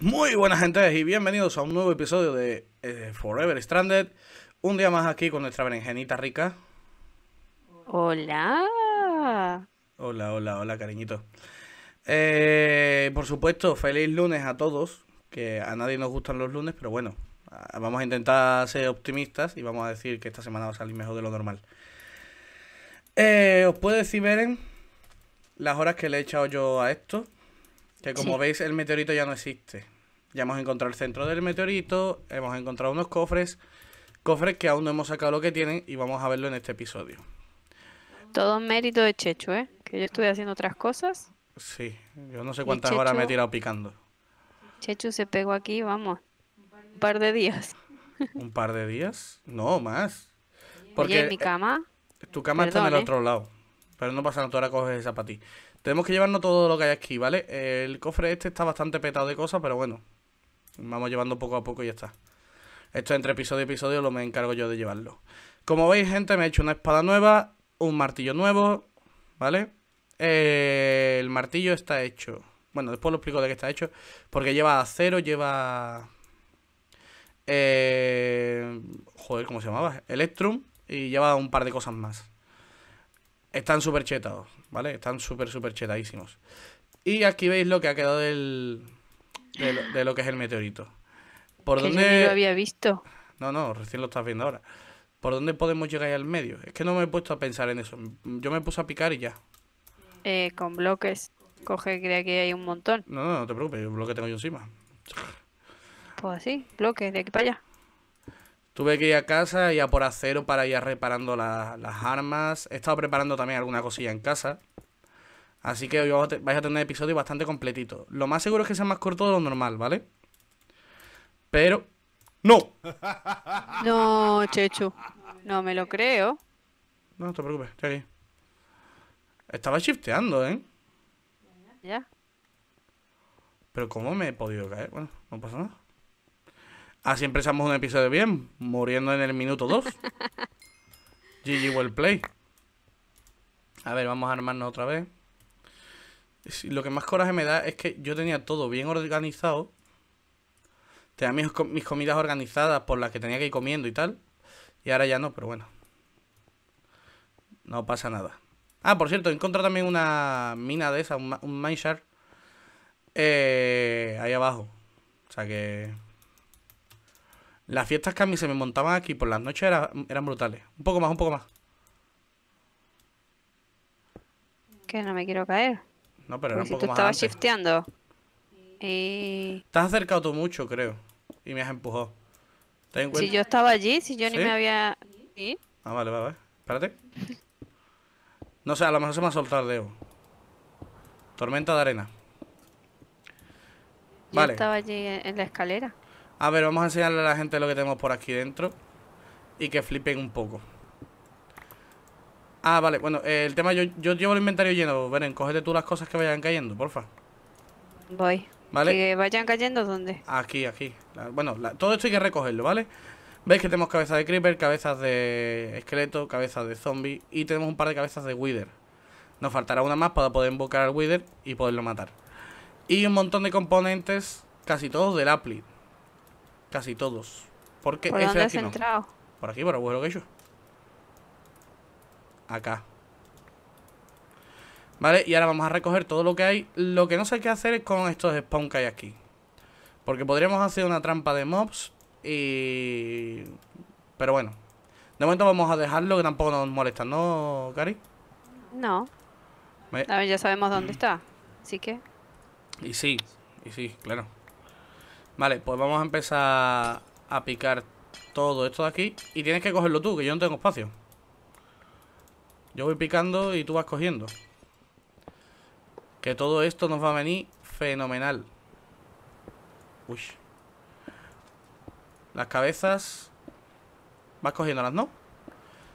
Muy buenas gente y bienvenidos a un nuevo episodio de eh, Forever Stranded. Un día más aquí con nuestra berenjenita rica. Hola. Hola, hola, hola, cariñito. Eh, por supuesto, feliz lunes a todos, que a nadie nos gustan los lunes, pero bueno, vamos a intentar ser optimistas y vamos a decir que esta semana va a salir mejor de lo normal. Eh, os puedo decir, Beren, las horas que le he echado yo a esto. Que como veis, el meteorito ya no existe. Ya hemos encontrado el centro del meteorito, hemos encontrado unos cofres, cofres que aún no hemos sacado lo que tienen y vamos a verlo en este episodio. Todo mérito de Chechu, ¿eh? Que yo estuve haciendo otras cosas. Sí, yo no sé cuántas horas me he tirado picando. Chechu se pegó aquí, vamos, un par de días. ¿Un par de días? No, más. Porque en mi cama? Eh, tu cama está en el otro lado. Pero no pasa nada, ahora coges esa para Tenemos que llevarnos todo lo que hay aquí, ¿vale? El cofre este está bastante petado de cosas, pero bueno. Vamos llevando poco a poco y ya está. Esto entre episodio y episodio lo me encargo yo de llevarlo. Como veis, gente, me he hecho una espada nueva, un martillo nuevo, ¿vale? Eh, el martillo está hecho. Bueno, después lo explico de qué está hecho. Porque lleva acero, lleva... Eh, joder, ¿cómo se llamaba? Electrum. Y lleva un par de cosas más. Están súper chetados, ¿vale? Están súper, súper chetadísimos. Y aquí veis lo que ha quedado del, de, lo, que es el meteorito. ¿Por dónde... había visto. No, no, recién lo estás viendo ahora. ¿Por dónde podemos llegar al medio? Es que no me he puesto a pensar en eso. Yo me puse a picar y ya. Eh, con bloques. Coge, crea que hay un montón. No, no, no te preocupes, el bloque tengo yo encima. Pues así, bloques, de aquí para allá. Tuve que ir a casa y a por acero para ir reparando las armas. He estado preparando también alguna cosilla en casa. Así que hoy vais a tener episodio bastante completito. Lo más seguro es que sea más corto de lo normal, ¿vale? Pero... ¡No! No, Chechu. No me lo creo. No, te preocupes, estoy aquí. Estaba shifteando, ¿eh? Ya. Pero ¿cómo me he podido caer? Bueno, no pasa nada. Así empezamos un episodio bien, muriendo en el minuto 2. GG Well Play. A ver, vamos a armarnos otra vez. Lo que más coraje me da es que yo tenía todo bien organizado. Tenía mis, mis comidas organizadas por las que tenía que ir comiendo y tal. Y ahora ya no, pero bueno. No pasa nada. Ah, por cierto, encontré también una mina de esa, un, un eh, ahí abajo. O sea que... Las fiestas que a mí se me montaban aquí por las noches era, eran brutales. Un poco más, un poco más. Que no me quiero caer. No, pero era un poco tú estabas shifteando. Y... Te has acercado tú mucho, creo. Y me has empujado. si yo estaba allí, si yo ni me había... Ah, vale, vale, vale. Espérate. No sé, a lo mejor se me ha soltado el dedo. Tormenta de arena. Yo estaba allí en la escalera. A ver, vamos a enseñarle a la gente lo que tenemos por aquí dentro. Y que flipen un poco. Ah, vale, bueno, eh, el tema, yo, llevo el inventario lleno. Beren, cógete tú las cosas que vayan cayendo, porfa. Voy. ¿Vale? ¿Que vayan cayendo dónde? Aquí, aquí. bueno, todo esto hay que recogerlo, ¿vale? Veis que tenemos cabezas de creeper, cabezas de esqueleto, cabezas de zombie y tenemos un par de cabezas de wither. Nos faltará una más para poder invocar al wither y poderlo matar. Y un montón de componentes, casi todos del Apli. Casi todos. Porque ¿Por ese dónde aquí Por aquí, por vuelo que yo. Acá. Vale, y ahora vamos a recoger todo lo que hay. Lo que no sé qué hacer es con estos spawn que hay aquí. Porque podríamos hacer una trampa de mobs y... Pero bueno. De momento vamos a dejarlo, que tampoco nos molesta, ¿no, Cari? No. A ver, ya sabemos dónde está. Así que... Y sí, y sí, claro. Vale, pues vamos a empezar a picar todo esto de aquí. Y tienes que cogerlo tú, que yo no tengo espacio. Yo voy picando y tú vas cogiendo. Que todo esto nos va a venir fenomenal. Uy. Las cabezas... Vas cogiéndolas, ¿no?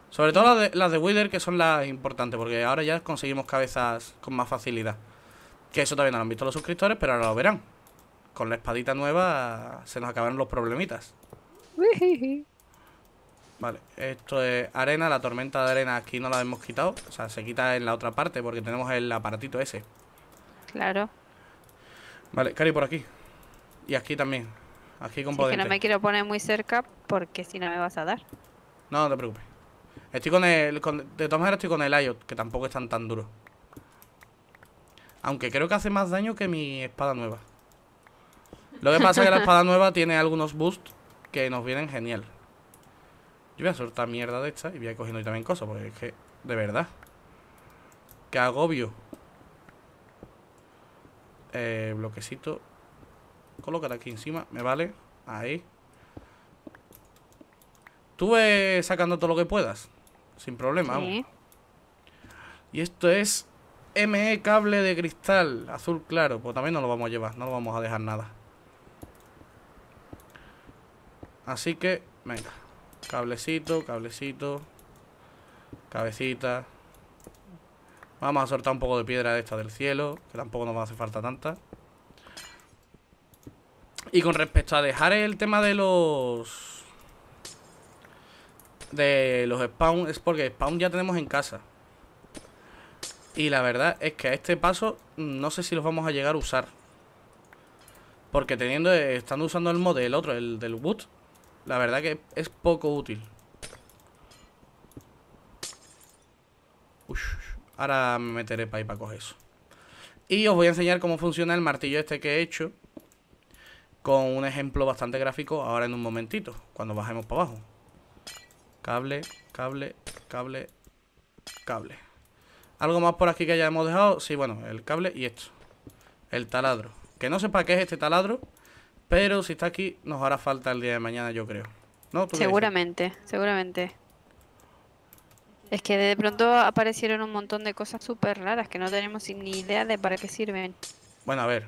Sobre todo las de, Wither, que son las importantes, porque ahora ya conseguimos cabezas con más facilidad. Que eso también no lo han visto los suscriptores, pero ahora lo verán con la espadita nueva se nos acabaron los problemitas. Vale, esto es arena, la tormenta de arena aquí no la hemos quitado. O sea, se quita en la otra parte porque tenemos el aparatito ese. Claro. Vale, Cari, por aquí. Y aquí también. Aquí con Es que no me quiero poner muy cerca porque si no me vas a dar. No, no te preocupes. Estoy con el... de todas maneras estoy con el IOT, que tampoco es tan duro Aunque creo que hace más daño que mi espada nueva. Lo que pasa es que la espada nueva tiene algunos boosts que nos vienen genial. Yo voy a soltar mierda de esta y voy a ir cogiendo y también cosas, porque es que, de verdad. Qué agobio. Eh, bloquecito. Colocar aquí encima, me vale. Ahí. Tú sacando todo lo que puedas. Sin problema. Y esto es ME cable de cristal azul claro. Pues también no lo vamos a llevar, no lo vamos a dejar nada. Así que, venga. Cablecito, cablecito. Cabecita. Vamos a soltar un poco de piedra esta del cielo, que tampoco nos va a hacer falta tanta. Y con respecto a dejar el tema de los... De los spawn, es porque spawn ya tenemos en casa. Y la verdad es que a este paso mm, no sé si los vamos a llegar a usar. Porque teniendo, estando usando el mod del otro, el del Wood, la verdad que es poco útil. ahora me meteré para ahí para coger eso. Y os voy a enseñar cómo funciona el martillo este que he hecho. Con un ejemplo bastante gráfico ahora en un momentito. Cuando bajemos para abajo. Cable, cable, cable, cable. ¿Algo más por aquí que hayamos dejado? Sí, bueno, el cable y esto. El taladro. Que no sepa qué es este taladro. Pero si está aquí, nos hará falta el día de mañana, yo creo. ¿No? Seguramente, seguramente. Es que de pronto aparecieron un montón de cosas súper raras que no tenemos ni idea de para qué sirven. Bueno, a ver.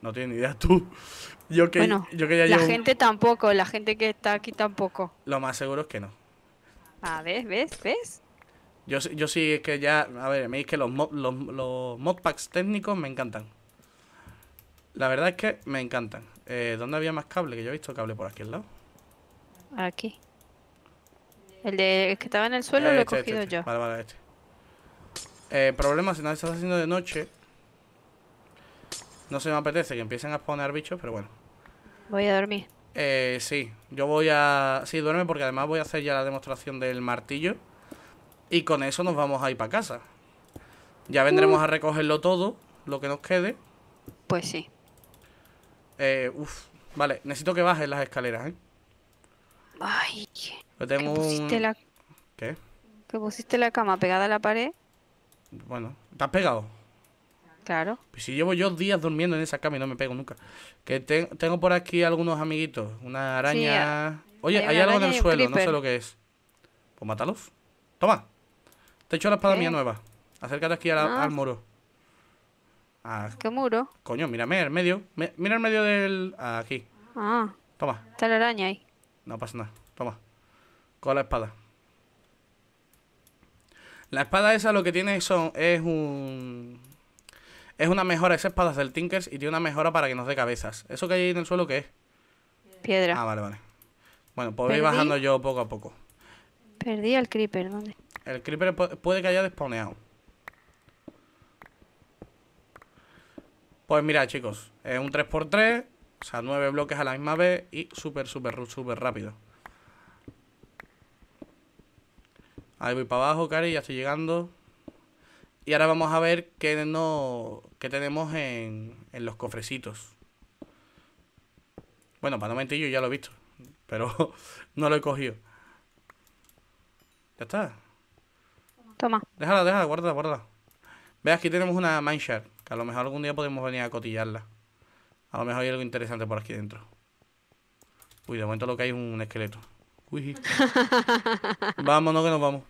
No tienes ni idea tú. Yo que, bueno, yo la gente tampoco, la gente que está aquí tampoco. Lo más seguro es que no. A ver, ¿Ves? ¿Ves? Yo, yo sí es que ya... A ver, me dice que los, los, los modpacks técnicos me encantan. La verdad es que me encantan. Eh, ¿Dónde había más cable? Que yo he visto cable por aquí al lado. Aquí. El de que estaba en el suelo lo he este, este, cogido este. yo. Vale, vale, este. Eh, problema, si no estás haciendo de noche. No se me apetece que empiecen a poner bichos, pero bueno. Voy a dormir. Eh, sí, yo voy a... Sí, duerme porque además voy a hacer ya la demostración del martillo. Y con eso nos vamos a ir para casa. Ya vendremos mm. a recogerlo todo, lo que nos quede. Pues sí. Eh, vale, necesito que bajes las escaleras, ¿eh? Ay, que pusiste la... ¿Qué? Que pusiste la cama pegada a la pared. Bueno, ¿estás pegado? Claro. Pues si llevo yo días durmiendo en esa cama y no me pego nunca. Que tengo por aquí algunos amiguitos. Una araña... Oye, hay, algo en el suelo, no sé lo que es. Pues mátalos. Toma. Te echo la espada ¿Eh? mía nueva. Acércate aquí ah. al, moro al Ah, ¿Qué muro? Coño, mírame el medio. Mira el medio del. Aquí. Ah. Toma. Está la araña ahí. No pasa nada. Toma. Con la espada. La espada esa lo que tiene son, es un. Es una mejora. Esa espada del Tinkers y tiene una mejora para que nos dé cabezas. ¿Eso que hay ahí en el suelo qué es? Piedra. Ah, vale, vale. Bueno, pues voy bajando yo poco a poco. Perdí al creeper, ¿dónde? El creeper puede que haya desponeado. Pues mirad chicos, es un 3x3, o sea, 9 bloques a la misma vez y súper, súper, súper rápido. Ahí voy para abajo, Cari, ya estoy llegando. Y ahora vamos a ver qué, no, qué tenemos en, los cofrecitos. Bueno, para no mentir, yo ya lo he visto. Pero no lo he cogido. Ya está. Toma. Déjala, déjala, guarda, guarda. Ve, aquí tenemos una mineshare a lo mejor algún día podemos venir a cotillarla. A lo mejor hay algo interesante por aquí dentro. Uy, de momento lo que hay es un esqueleto. Uy. Vámonos que nos vamos.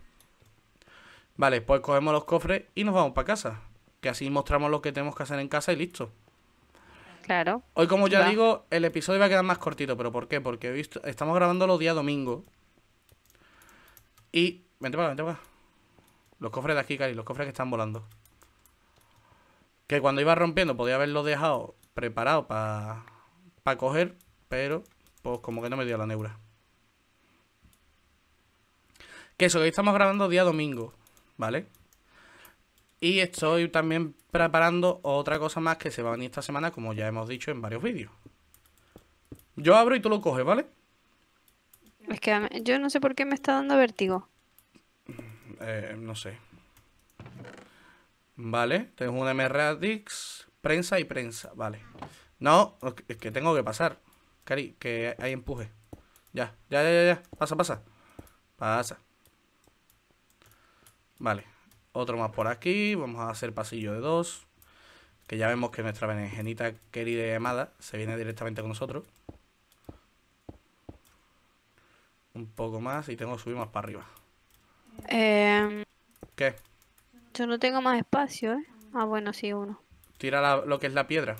Vale, pues cogemos los cofres y nos vamos para casa. Que así mostramos lo que tenemos que hacer en casa y listo. Claro. Hoy, como ya digo, el episodio va a quedar más cortito. ¿Pero por qué? Porque estamos grabando los días domingo. Y. Vente para vente para Los cofres de aquí, Cari, los cofres que están volando. Que cuando iba rompiendo podía haberlo dejado preparado para coger, pero pues como que no me dio la neura. Que eso, que hoy estamos grabando día domingo, ¿vale? Y estoy también preparando otra cosa más que se va a venir esta semana, como ya hemos dicho en varios vídeos. Yo abro y tú lo coges, ¿vale? Es que yo no sé por qué me está dando vértigo. Eh, no sé. Vale, tengo un MRadix, prensa y prensa, vale. No, es que tengo que pasar. Cari, que hay empuje. Ya, ya, ya, ya, Pasa, pasa. Pasa. Vale. Otro más por aquí. Vamos a hacer pasillo de dos. Que ya vemos que nuestra berenjenita querida y amada se viene directamente con nosotros. Un poco más y tengo que subir más para arriba. Eh... ¿Qué? Yo no tengo más espacio, ¿eh? Ah, bueno, sí, uno. Tira lo que es la piedra.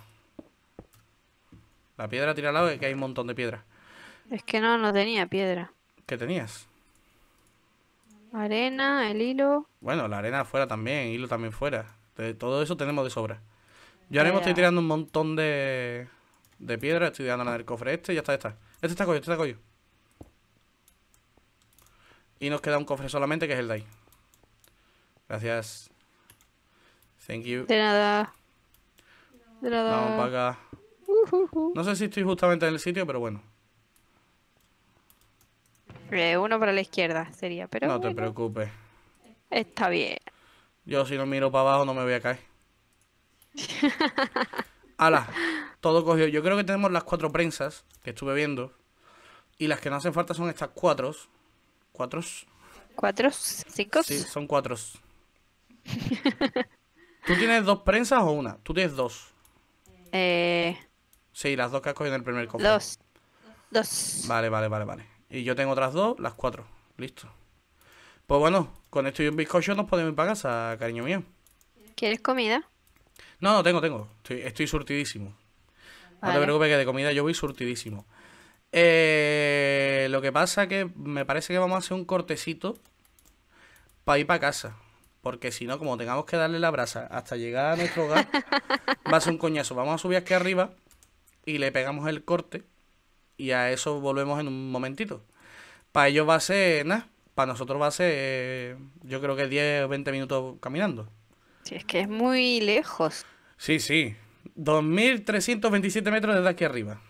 La piedra, tira lado que hay un montón de piedra. Es que no, no tenía piedra. ¿Qué tenías? Arena, el hilo. Bueno, la arena fuera también, hilo también fuera. todo eso tenemos de sobra. Yo ahora mismo estoy tirando un montón de, de piedra, estoy dando la del cofre este y ya está, está. Este está cogido, este está cogido. Y nos queda un cofre solamente que es el de ahí. Gracias. Thank you. De nada. De nada. Vamos para acá. No sé si estoy justamente en el sitio, pero bueno. Eh, uno para la izquierda sería, pero. No te preocupes. Está bien. Yo si no miro para abajo no me voy a caer. Hala. todo cogió. Yo creo que tenemos las cuatro prensas que estuve viendo. Y las que no hacen falta son estas cuatro. ¿Cuatro? ¿Cuatro? ¿Cinco? Sí, son Cuatro. ¿Tú tienes dos prensas o una? Tú tienes dos. Eh... Sí, las dos que has cogido en el primer cofre. Dos. Dos. Vale, vale, vale, vale. Y yo tengo otras dos, las cuatro. Listo. Pues bueno, con esto y un bizcocho nos podemos ir para casa, cariño mío. ¿Quieres comida? No, no, tengo, tengo. Estoy, surtidísimo. No te preocupes que de comida yo voy surtidísimo. Eh, lo que pasa que me parece que vamos a hacer un cortecito para ir para casa porque si no, como tengamos que darle la brasa hasta llegar a nuestro hogar, va a ser un coñazo. Vamos a subir aquí arriba y le pegamos el corte y a eso volvemos en un momentito. Para ellos va a ser, nada, para nosotros va a ser, eh, yo creo que 10 o 20 minutos caminando. Sí, es que es muy lejos. Sí, sí. 2.327 metros desde aquí arriba.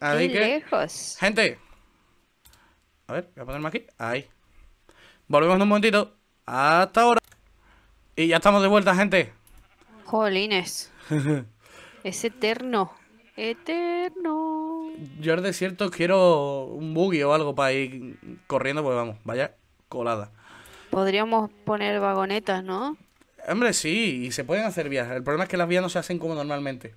Así Qué lejos. Gente. A ver, voy a ponerme aquí. Ahí. Volvemos en un momentito. Hasta ahora. Y ya estamos de vuelta, gente. Jolines. es eterno. Eterno. Yo al desierto quiero un buggy o algo para ir corriendo, pues vamos, vaya colada. Podríamos poner vagonetas, ¿no? Hombre, sí, y se pueden hacer vías. El problema es que las vías no se hacen como normalmente.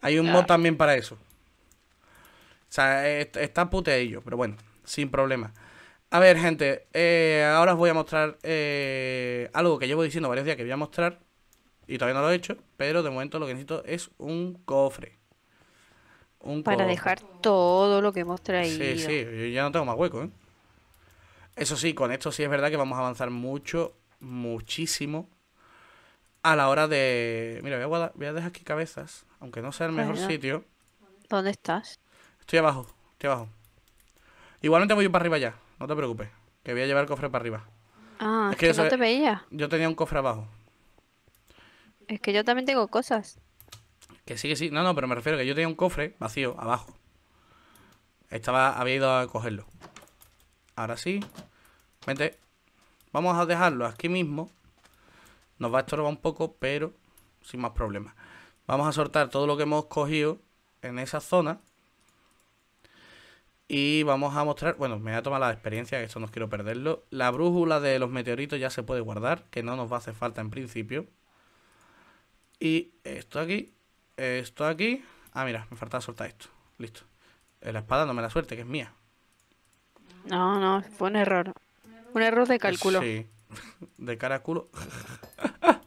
Hay un mod también para eso. O sea, está ello pero bueno, sin problema. A ver, gente, eh, ahora os voy a mostrar eh, algo que llevo diciendo varios días que voy a mostrar y todavía no lo he hecho, pero de momento lo que necesito es un cofre. Un Para dejar todo lo que hemos traído. Sí, sí, yo ya no tengo más hueco, ¿eh? Eso sí, con esto sí es verdad que vamos a avanzar mucho, muchísimo a la hora de... Mira, voy a, dejar aquí cabezas, aunque no sea el mejor sitio. ¿Dónde estás? Estoy abajo, estoy abajo. Igualmente voy para arriba ya no te preocupes, que voy a llevar el cofre para arriba. Ah, es que, no te veía. Yo tenía un cofre abajo. Es que yo también tengo cosas. Que sí, que sí. No, no, pero me refiero a que yo tenía un cofre vacío abajo. Estaba, había ido a cogerlo. Ahora sí. Vente. Vamos a dejarlo aquí mismo. Nos va a estorbar un poco, pero sin más problemas. Vamos a soltar todo lo que hemos cogido en esa zona. Y vamos a mostrar, bueno, me voy a tomar la experiencia, que eso no quiero perderlo. La brújula de los meteoritos ya se puede guardar, que no nos va a hacer falta en principio. Y esto aquí, esto aquí. Ah, mira, me faltaba soltar esto. Listo. Eh, la espada no me la suerte, que es mía. No, no, fue un error. Un error de cálculo. Sí, de cara a culo.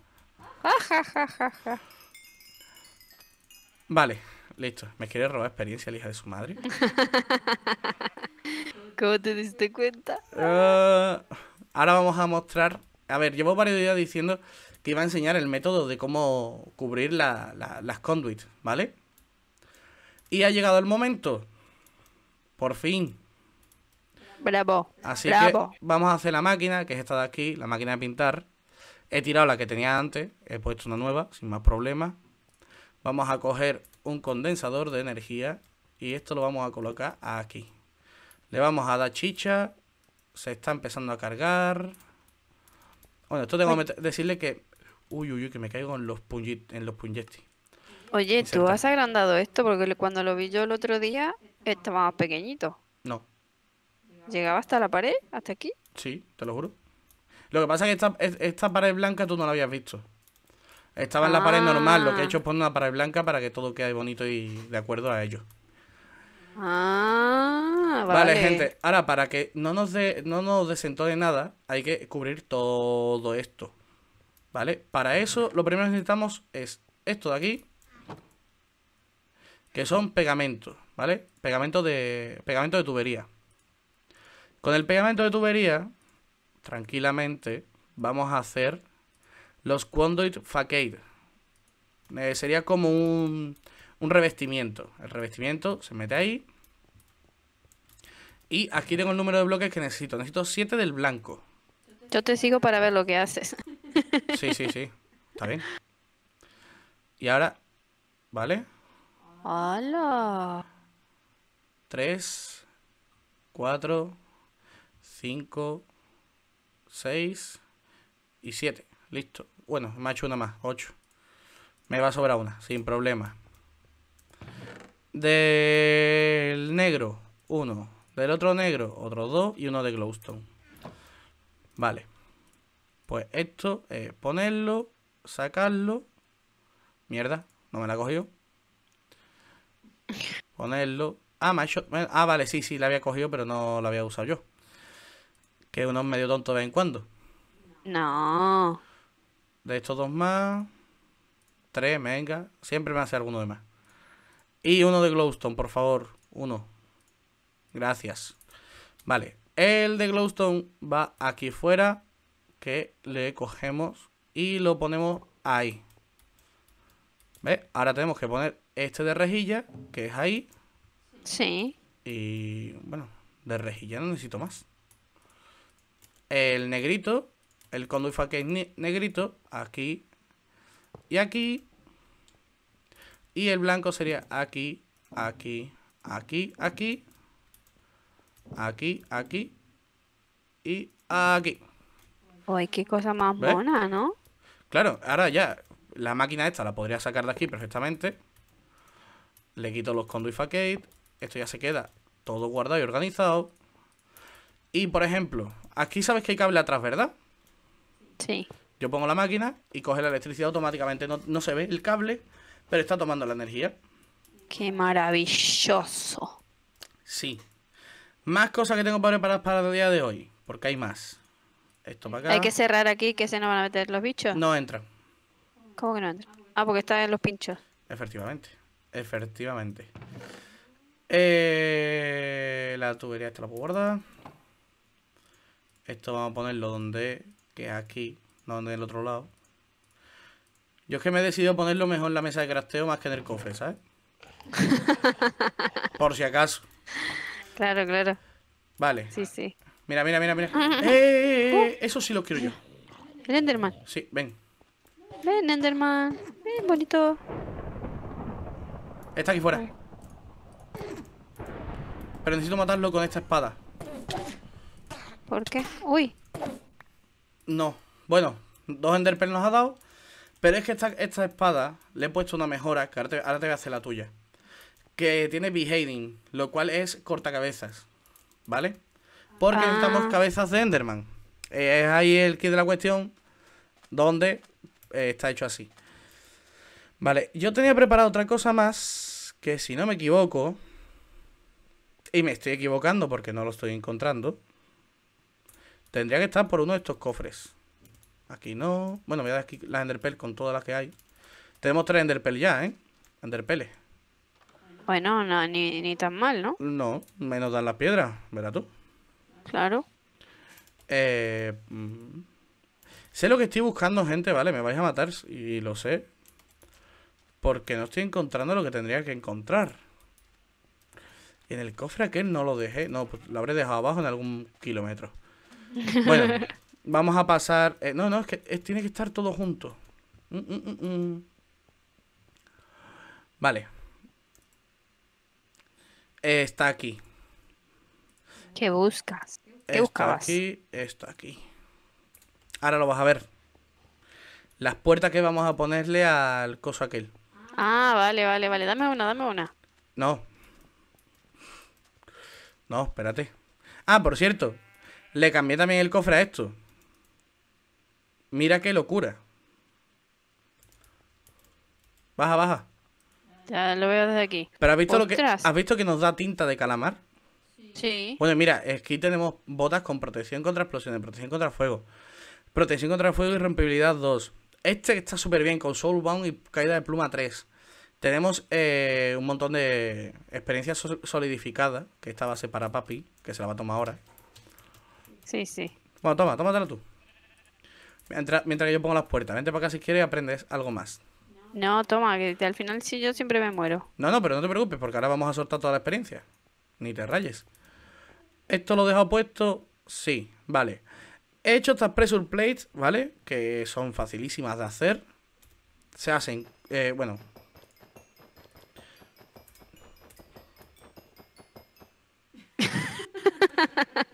Ah, vale, Listo, me quiere robar experiencia la hija de su madre. ¿Cómo te diste cuenta? Ah, ahora vamos a mostrar. A ver, llevo varios días diciendo que iba a enseñar el método de cómo cubrir las conduits, ¿vale? Y ha llegado el momento. Por fin. Bravo. Así que vamos a hacer la máquina, que es esta de aquí, la máquina de pintar. He tirado la que tenía antes, he puesto una nueva, sin más problemas. Vamos a coger un condensador de energía y esto lo vamos a colocar aquí. Le vamos a dar chicha, se está empezando a cargar. Bueno, esto tengo que decirle que... Uy, uy, uy, que me caigo en los, en los Oye, ¿tú has agrandado esto? Porque cuando lo vi yo el otro día estaba más pequeñito. No. ¿Llegaba hasta la pared? ¿Hasta aquí? Sí, te lo juro. Lo que pasa es que esta, esta pared blanca tú no la habías visto. Estaba en la pared normal, lo que he hecho es ah. poner una pared blanca para que todo quede bonito y de acuerdo a ello. Ah, vale. gente. Ahora, para que no nos, de, no nos desentone nada, hay que cubrir todo esto. ¿Vale? Para eso, lo primero que necesitamos es esto de aquí. Que son pegamentos, ¿vale? de, pegamento de tubería. Con el pegamento de tubería, tranquilamente, vamos a hacer los Conduit Facade. Eh, sería como un, un revestimiento. El revestimiento se mete ahí. Y aquí tengo el número de bloques que necesito. Necesito 7 del blanco. Yo te sigo para ver lo que haces. Sí, sí, sí. Está bien. Y ahora, ¿vale? ¡Hala! 3, 4, 5, 6 y 7. Listo. Bueno, macho, una más. Ocho. Me va a sobrar una, sin problema. Del negro, uno. Del otro negro, otro dos y uno de glowstone. Vale. Pues esto, es ponerlo, sacarlo. Mierda, no me la cogido. Ponerlo. Ah, macho. ah, vale, sí, sí, la había cogido, pero no la había usado yo. Que uno es medio tonto de vez en cuando. No. De estos dos más. Tres, venga. Siempre me hace alguno de más. Y uno de Glowstone, por favor. Uno. Gracias. Vale. El de Glowstone va aquí fuera. Que le cogemos y lo ponemos ahí. ¿Ves? Ahora tenemos que poner este de rejilla, que es ahí. Sí. Y bueno, de rejilla no necesito más. El negrito el conduit facade negrito, aquí y aquí. Y el blanco sería aquí, aquí, aquí, aquí, aquí, aquí y aquí. Uy, qué cosa más ¿no? Claro, ahora ya la máquina esta la podría sacar de aquí perfectamente. Le quito los conduit facade. Esto ya se queda todo guardado y organizado. Y por ejemplo, aquí sabes que hay cable atrás, ¿verdad? Sí. Yo pongo la máquina y coge la electricidad automáticamente. No, se ve el cable, pero está tomando la energía. Qué maravilloso. Sí. Más cosas que tengo preparar para el día de hoy, porque hay más. Esto para acá. Hay que cerrar aquí que se nos van a meter los bichos. No entra. ¿Cómo que no entra? Ah, porque está en los pinchos. Efectivamente. Efectivamente. Eh, la tubería está la puedo Esto vamos a ponerlo donde aquí, no en el otro lado. Yo es que me he decidido ponerlo mejor en la mesa de crafteo más que en el cofre, ¿sabes? Por si acaso. Claro, claro. Vale. Sí, sí. Mira, mira, mira, mira. Eh, eh, eh, uh. Eso sí lo quiero yo. El Enderman. Sí, ven. Ven, Enderman. Ven, bonito. Está aquí fuera. Pero necesito matarlo con esta espada. ¿Por qué? Uy. No, bueno, dos Enderpearl nos ha dado. Pero es que esta, esta, espada le he puesto una mejora, que ahora te, voy a hacer la tuya. Que tiene behading, lo cual es cortacabezas. ¿Vale? Porque ah. estamos cabezas de Enderman. Eh, es ahí el kit de la cuestión, donde eh, está hecho así. Vale, yo tenía preparado otra cosa más, que si no me equivoco, y me estoy equivocando porque no lo estoy encontrando. Tendría que estar por uno de estos cofres. Aquí no. Bueno, voy a dar aquí las enderpell con todas las que hay. Tenemos tres enderpel ya, ¿eh? Enderpeles. Bueno, no, ni, ni, tan mal, ¿no? No, menos dan las piedras, ¿verdad tú. Claro. Eh, mm, sé lo que estoy buscando, gente, ¿vale? Me vais a matar y lo sé. Porque no estoy encontrando lo que tendría que encontrar. en el cofre aquel no lo dejé. No, pues lo habré dejado abajo en algún kilómetro. Bueno, vamos a pasar. Eh, no, no, es que tiene que estar todo junto. Mm, mm, mm, vale. está aquí. ¿Qué buscas? ¿Qué está buscabas? aquí, está aquí. Ahora lo vas a ver. Las puertas que vamos a ponerle al coso aquel. Ah, vale, vale, vale. Dame una, dame una. No. No, espérate. Ah, por cierto, le cambié también el cofre a esto. Mira qué locura. Baja, baja. Ya lo veo desde aquí. Pero has visto lo que. ¿Has visto que nos da tinta de calamar? Sí. Bueno, mira, aquí tenemos botas con protección contra explosiones, protección contra fuego. Protección contra fuego y rompibilidad 2. Este está súper bien con Soulbound y caída de pluma 3. Tenemos eh, un montón de experiencia solidificada. que esta base para papi, que se la va a tomar ahora. Sí, sí. Bueno, toma, tómatelo tú. Mientras, mientras que yo pongo las puertas. Vente para acá si quieres y aprendes algo más. No, toma, que al final sí yo siempre me muero. No, no, pero no te preocupes, porque ahora vamos a soltar toda la experiencia. Ni te rayes. ¿Esto lo he dejado puesto? Sí, vale. He hecho estas pressure plates, ¿vale? Que son facilísimas de hacer. Se hacen, eh, bueno,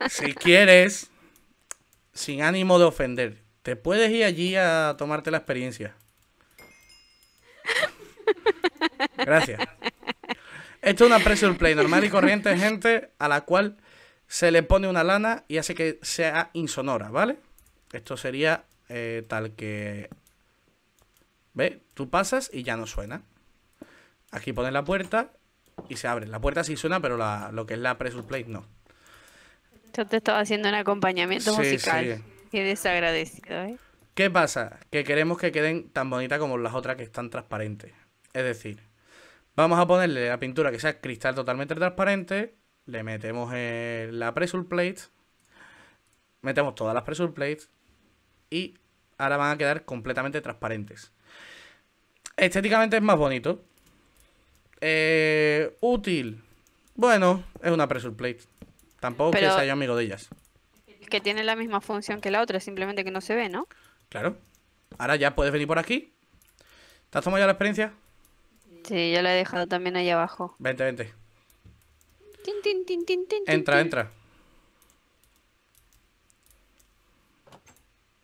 si quieres, sin ánimo de ofender, te puedes ir allí a tomarte la experiencia. Gracias. Esto es una pressure play normal y corriente, gente, a la cual se le pone una lana y hace que sea insonora, ¿vale? Esto sería eh, tal que... ¿Ve? Tú pasas y ya no suena. Aquí pones la puerta y se abre. La puerta sí suena, pero lo que es la pressure plate no. Yo te estaba haciendo un acompañamiento musical. Sí. Qué desagradecido, ¿eh? ¿Qué pasa? Que queremos que queden tan bonitas como las otras que están transparentes. Es decir, vamos a ponerle la pintura que sea cristal totalmente transparente. Le metemos eh, la pressure plate. Metemos todas las pressure plates. Y ahora van a quedar completamente transparentes. Estéticamente es más bonito. Eh, útil. Bueno, es una pressure plate. Tampoco que sea yo amigo de ellas. Que tiene la misma función que la otra, simplemente que no se ve, ¿no? Claro. Ahora ya puedes venir por aquí. estás tomando ya la experiencia? Sí, yo la he dejado también ahí abajo. Vente, vente. entra, entra.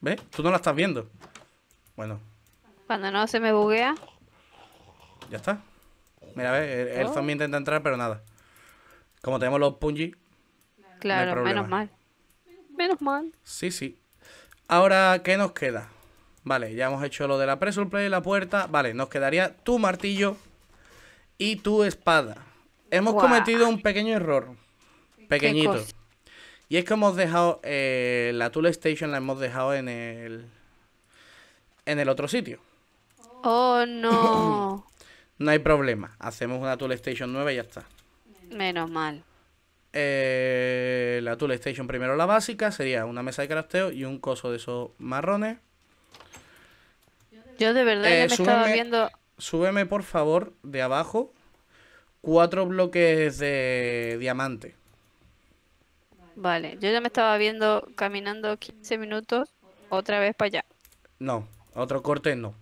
¿Ves? Tú no la estás viendo. Bueno. Cuando no se me buguea. Ya está. Mira, ve el, oh. zombie intenta entrar, pero nada. Como tenemos los punji, Claro, menos mal. Menos mal. Sí, sí. Ahora, ¿qué nos queda? Vale, ya hemos hecho lo de la pressure play, la puerta. Vale, nos quedaría tu martillo y tu espada. Hemos cometido un pequeño error. Pequeñito. Y es que hemos dejado eh, la Tool Station, la hemos dejado en el, en el otro sitio. Oh, no. no hay problema. Hacemos una Tool Station nueva y ya está. Menos mal. Eh, la Tool Station primero la básica, sería una mesa de crafteo y un coso de esos marrones. Yo de verdad eh, ya me estaba viendo... Súbeme, por favor, de abajo, cuatro bloques de diamante. Vale, yo ya me estaba viendo caminando 15 minutos otra vez para allá. No, otro corte no.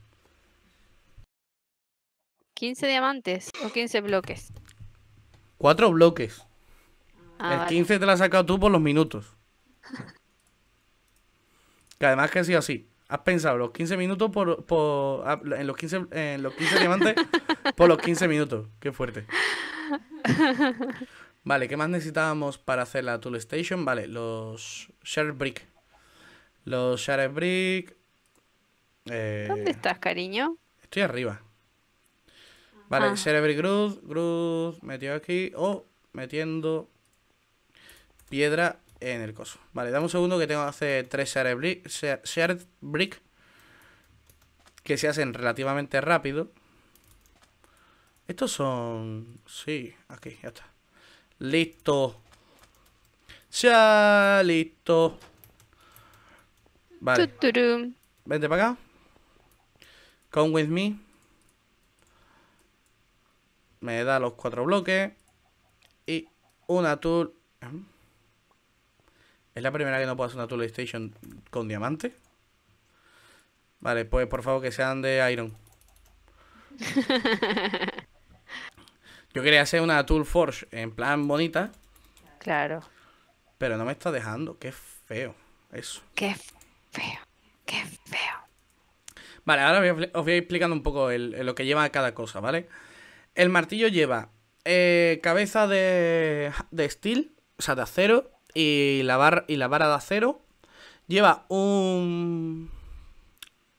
15 diamantes o 15 bloques. Cuatro bloques. Ah, el 15 te la has sacado tú por los minutos. que además que ha sido así. Has pensado los 15 minutos por, ah, en, los 15, en los diamantes por los 15 minutos. Qué fuerte. Vale, ¿qué más necesitábamos para hacer la Tool Station? Vale, los Share Brick. Los Sharebrick. Brick. Eh, ¿Dónde estás, cariño? Estoy arriba. Vale, ah. Brick Groove. metido aquí. O metiendo piedra en el coso. Vale, dame un segundo que tengo que hacer tres shared brick, que se hacen relativamente rápido. Estos son... Sí, aquí, ya está. Listo. Ya, listo. Vale. Vente para acá. Come with me. Me da los cuatro bloques. Y una tool. Es la primera que no puedo hacer una Tool Station con diamante. Vale, pues por favor que sean de Iron. Yo quería hacer una Tool Forge en plan bonita. Claro. Pero no me está dejando. Qué feo. Eso. Qué feo. Qué feo. Vale, ahora os voy a explicando un poco lo que lleva cada cosa, ¿vale? El martillo lleva eh, cabeza de, de steel, o sea, de acero, y la, barra y la vara de acero. Lleva un,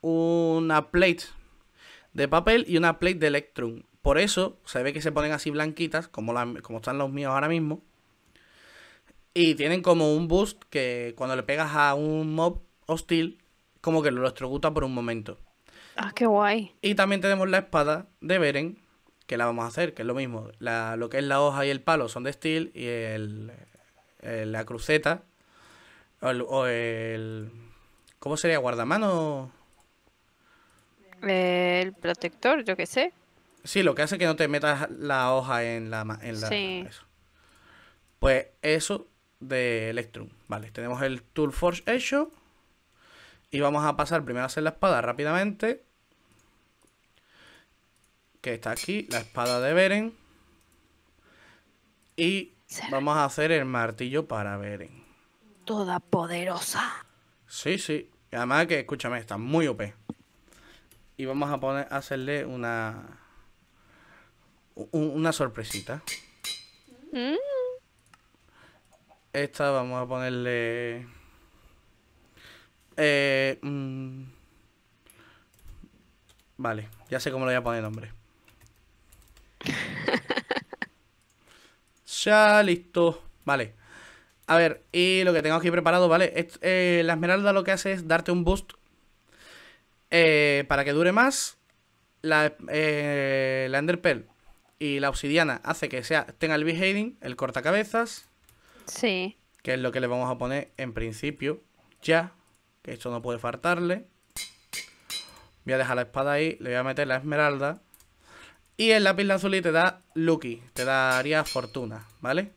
una plate de papel y una plate de electrum. Por eso se ve que se ponen así blanquitas, como, como están los míos ahora mismo. Y tienen como un boost que cuando le pegas a un mob hostil, como que lo electrocuta por un momento. Ah, qué guay. Y también tenemos la espada de Beren, que la vamos a hacer, que es lo mismo. lo que es la hoja y el palo son de steel y el, eh, la cruceta o el, ¿Cómo sería? ¿Guardamano? El protector, yo qué sé. Sí, lo que hace que no te metas la hoja en la... En la Pues eso de Electrum. Vale, tenemos el Tool Forge hecho. Y vamos a pasar primero a hacer la espada rápidamente. Que está aquí, la espada de Beren. Y Vamos a hacer el martillo para Beren. Toda poderosa. Sí, sí. Además que, escúchame, está muy OP. Y vamos a poner, hacerle una... Una sorpresita. Mm. Esta vamos a ponerle... Eh, mm. vale, ya sé cómo le voy a poner nombre. listo. Vale. A ver, y lo que tengo aquí preparado, ¿vale? Eh, la esmeralda lo que hace es darte un boost eh, para que dure más. La, eh, y la obsidiana hace que sea, tenga el beheading, el cortacabezas. Sí. Que es lo que le vamos a poner en principio. Ya. Que esto no puede faltarle. Voy a dejar la espada ahí. Le voy a meter la esmeralda. Y el lápiz y te da Lucky, te daría fortuna, ¿vale?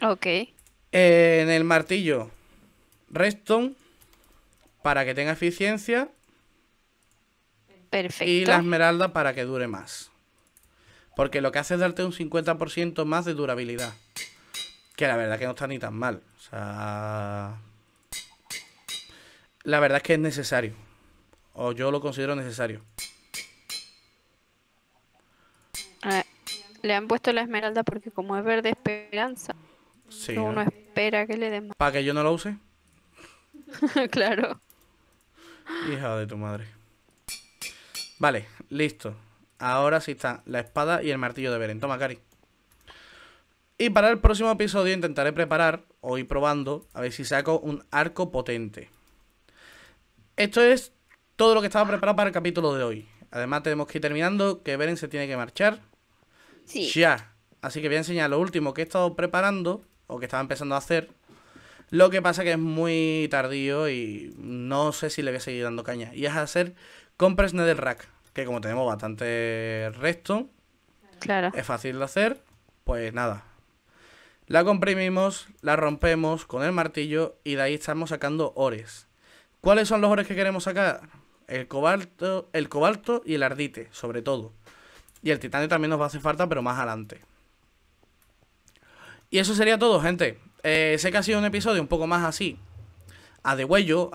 Ok. Eh, en el martillo, Redstone, para que tenga eficiencia. Perfecto. Y la esmeralda para que dure más. Porque lo que hace es darte un 50% más de durabilidad. Que la verdad que no está ni tan mal. O sea. La verdad es que es necesario. O yo lo considero necesario. Le han puesto la esmeralda porque como es verde esperanza, sí, ¿eh? uno espera que le den más. ¿Para que yo no lo use? claro. Hija de tu madre. Vale, listo. Ahora sí está la espada y el martillo de Beren. Toma, Cari. Y para el próximo episodio intentaré preparar, o ir probando, a ver si saco un arco potente. Esto es todo lo que estaba preparado para el capítulo de hoy. Además tenemos que ir terminando, que Beren se tiene que marchar. Ya. Así que voy a enseñar lo último que he estado preparando o que estaba empezando a hacer. Lo que pasa que es muy tardío y no sé si le voy a seguir dando caña. Y es hacer compras del rack, que como tenemos bastante resto, claro. es fácil de hacer. Pues nada, la comprimimos, la rompemos con el martillo y de ahí estamos sacando ores. ¿Cuáles son los ores que queremos sacar? El cobalto, el cobalto y el ardite, sobre todo. Y el titanio también nos va a hacer falta, pero más adelante. Y eso sería todo, gente. Eh, sé que ha sido un episodio un poco más así. A de huello,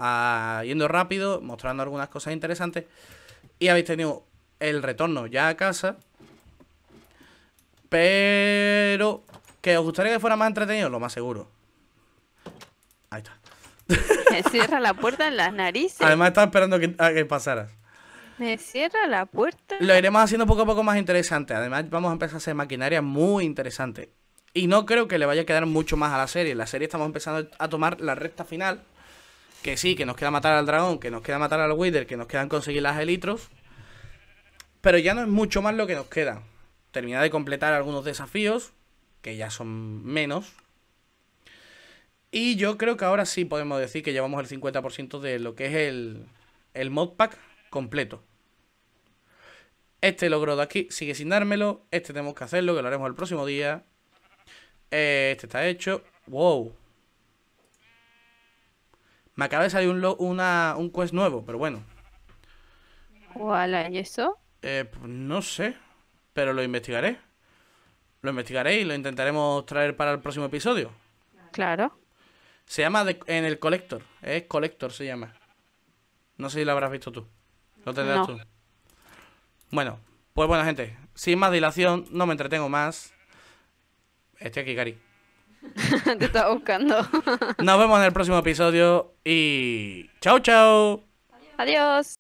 yendo rápido, mostrando algunas cosas interesantes. Y habéis tenido el retorno ya a casa. Pero que os gustaría que fuera más entretenido, lo más seguro. Ahí está. Me cierra la puerta en las narices. Además, estaba esperando a que pasaras. Me cierra la puerta. Lo iremos haciendo poco a poco más interesante. Además, vamos a empezar a hacer maquinaria muy interesante. Y no creo que le vaya a quedar mucho más a la serie. La serie estamos empezando a tomar la recta final. Que sí, que nos queda matar al dragón, que nos queda matar al Wither, que nos quedan conseguir las elitros. Pero ya no es mucho más lo que nos queda. Terminar de completar algunos desafíos, que ya son menos. Y yo creo que ahora sí podemos decir que llevamos el 50% de lo que es el, el modpack completo. Este logro de aquí sigue sin dármelo. Este tenemos que hacerlo, que lo haremos el próximo día. Eh, este está hecho. ¡Wow! Me acaba de salir un, un quest nuevo, pero bueno. ¿Y eso? Eh, pues no sé, pero lo investigaré. Lo investigaré y lo intentaremos traer para el próximo episodio. Claro. Se llama en el Collector. Es Collector, se llama. No sé si lo habrás visto tú. Lo tendrás tú. Bueno, pues bueno, gente. Sin más dilación, no me entretengo más. Estoy aquí, Cari. Te estaba buscando. Nos vemos en el próximo episodio y. ¡Chao, chao! Adiós.